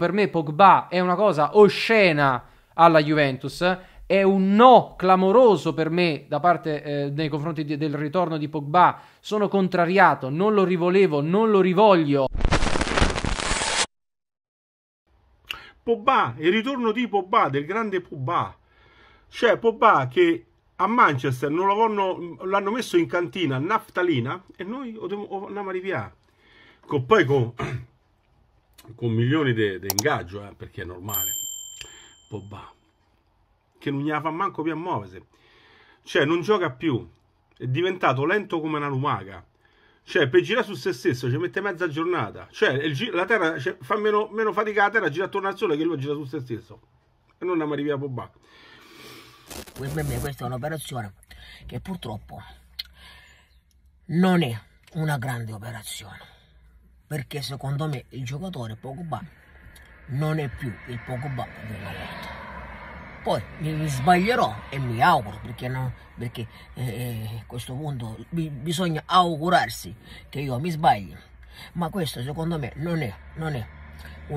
per me Pogba è una cosa oscena alla Juventus. È un no clamoroso per me da parte eh, nei confronti di, del ritorno di Pogba. Sono contrariato, non lo rivolevo, non lo rivoglio. Pogba, il ritorno di Pogba, del grande Pogba. Cioè Pogba che a Manchester non l'hanno, l'hanno messo in cantina naftalina e noi andiamo a riviare. Poi con con milioni di ingaggio, eh, perché è normale. Pobba. Che non gliela fa manco più a muoversi. Cioè, non gioca più. È diventato lento come una lumaca. Cioè, per girare su se stesso ci mette mezza giornata. Cioè, la Terra cioè, fa meno, meno, fatica la Terra gira attorno al Sole che lui gira su se stesso. E non andiamo arrivati a Pobba. Per me questa è un'operazione che purtroppo non è una grande operazione perché secondo me il giocatore Pogba non è più il Pogba della volta. Poi mi sbaglierò e mi auguro, perché, no, perché eh, a eh, questo punto bi bisogna augurarsi che io mi sbagli, ma questo secondo me non è, non è eh,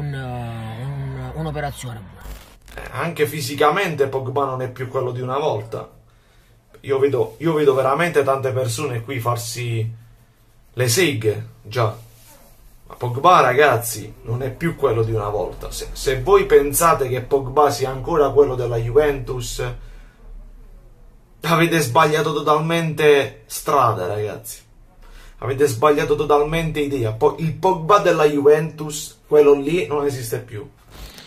un'operazione un, un buona. Eh, anche fisicamente Pogba non è più quello di una volta. Io vedo, io vedo veramente tante persone qui farsi le seghe, già, Pogba ragazzi non è più quello di una volta. Se, se, voi pensate che Pogba sia ancora quello della Juventus, avete sbagliato totalmente strada ragazzi. Avete sbagliato totalmente idea. Po il Pogba della Juventus, quello lì, non esiste più.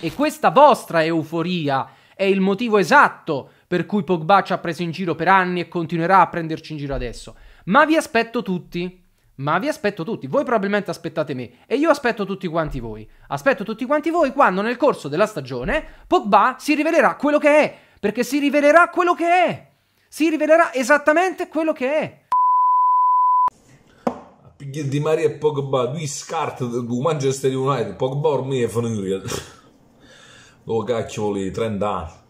E questa vostra euforia è il motivo esatto per cui Pogba ci ha preso in giro per anni e continuerà a prenderci in giro adesso. Ma vi aspetto tutti ma vi aspetto tutti, voi probabilmente aspettate me e io aspetto tutti quanti voi. Aspetto tutti quanti voi quando nel corso della stagione Pogba si rivelerà quello che è, perché si rivelerà quello che è. Si rivelerà esattamente quello che è. Di Maria e Pogba, due scarti del Manchester United, Pogba ormai è finito. Lo oh, cacchio lì, 30 anni.